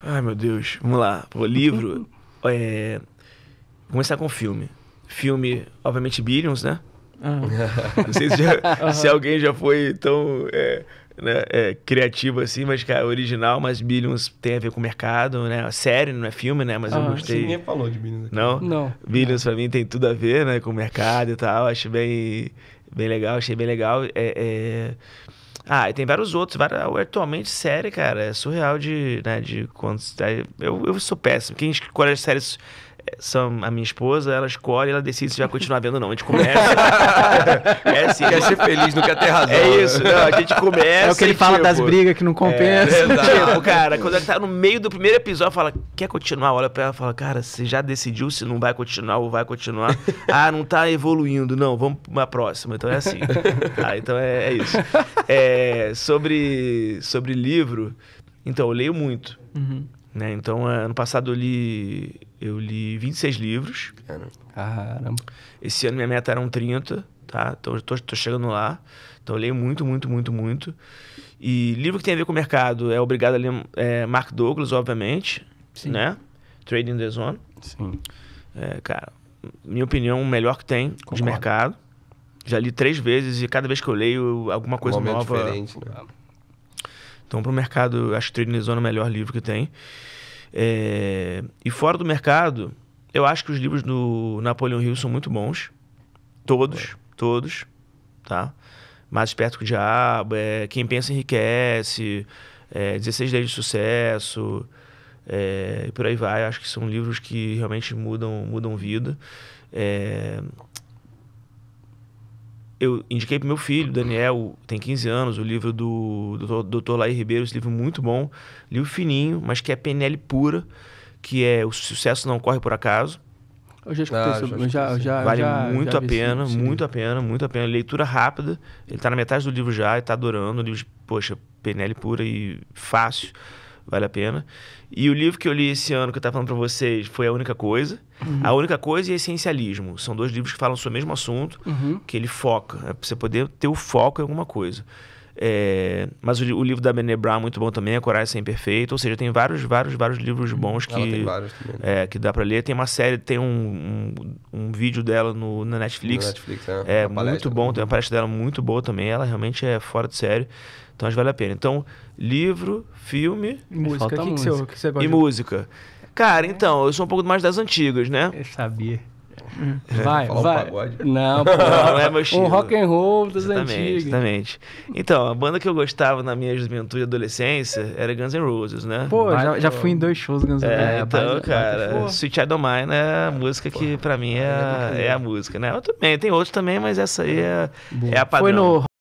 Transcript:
Ai, meu Deus. Vamos lá. O livro. é... Vou começar com filme. Filme, obviamente, Billions, né? Ah. Não sei se, já, se, alguém já foi tão é, né, é, criativo assim, mas, cara, é original, mas Billions tem a ver com o mercado, né? A série, não é filme, né? Mas ah, eu gostei. Ninguém falou de Billions aqui. Não? Não. Billions, pra mim, tem tudo a ver, né? Com o mercado e tal. Acho bem, bem legal, achei bem legal. é... é... Ah, e tem vários outros. Vários, atualmente, série, cara, é surreal de, né, de quantos... Eu, eu sou péssimo. Quem escolhe séries são a minha esposa, ela escolhe, ela decide se vai continuar vendo ou não. A gente começa. é assim. Quer ser feliz, nunca ter razão. É né? isso, não, a gente começa. É o que ele fala das tipo, brigas que não compensa. É, tipo, cara, quando ela tá no meio do primeiro episódio, fala, quer continuar? Olha pra ela e fala, cara, você já decidiu se não vai continuar ou vai continuar? ah, não tá evoluindo. Não, vamos pra uma próxima. Então é assim. Ah, então é, é isso. É, sobre, sobre livro, então, eu leio muito. Uhum. Né? Então, ano passado eu li eu li 26 livros. Caramba. Esse ano minha meta eram 30, tá? Então eu tô, tô chegando lá. Então eu leio muito, muito, muito, muito. E livro que tem a ver com o mercado é obrigado a ler é, Mark Douglas, obviamente, Sim. né? Trading the Zone. Sim. É, cara, minha opinião, o melhor que tem Concordo. de mercado. Já li três vezes e cada vez que eu leio alguma coisa um nova. Diferente, né? Então, para o mercado, acho que Trading the Zone é o melhor livro que tem. É... E fora do mercado, eu acho que os livros do Napoleão Hill são muito bons. Todos, todos, tá? Mais Esperto que o Diabo, é... Quem Pensa Enriquece, é... 16 Leis de Sucesso, é... por aí vai. Eu acho que são livros que realmente mudam, mudam vida. É, eu indiquei pro meu filho, Daniel, tem 15 anos, o livro do, Dr. Laí Ribeiro, esse livro muito bom, livro fininho, mas que é PNL pura, que é o sucesso não corre por acaso. Eu já escutei ah, sobre, já, já, já, Vale já, muito já a pena, muito a pena, muito a pena. Leitura rápida, ele tá na metade do livro já e tá adorando, o livro, poxa, PNL pura e fácil vale a pena. E o livro que eu li esse ano, que eu estava falando para vocês, foi A Única Coisa. Uhum. A Única Coisa e Essencialismo. São dois livros que falam sobre o mesmo assunto, uhum. que ele foca. É pra você poder ter o foco em alguma coisa. É, mas o, o, livro da Bene Brown é muito bom também, A Coragem Sem Perfeito. Ou seja, tem vários, vários, vários livros bons que, vários né? é, que dá para ler. Tem uma série, tem um, um, um vídeo dela no, na Netflix. No Netflix né? é, é muito bom. Tem uma palestra dela muito boa também. Ela realmente é fora de série. Então, acho que vale a pena. Então, livro, filme... música. que, que, você, que você gosta? E música. Cara, então, eu sou um pouco mais das antigas, né? Eu sabia. Hum. Vai, vai. Um pagode. Não, pô, não é meu estilo. Um rock and roll dos exatamente, Exatamente. Então, a banda que eu gostava na minha juventude e adolescência era Guns N' Roses, né? Pô, vai, já, já fui em dois shows Guns N' é, Roses. É, então, cara, base, Sweet Child O' Mine é a música que pra mim é, é, é a música, né? Eu também, tem outros também, mas essa aí é, é a padrão. Foi no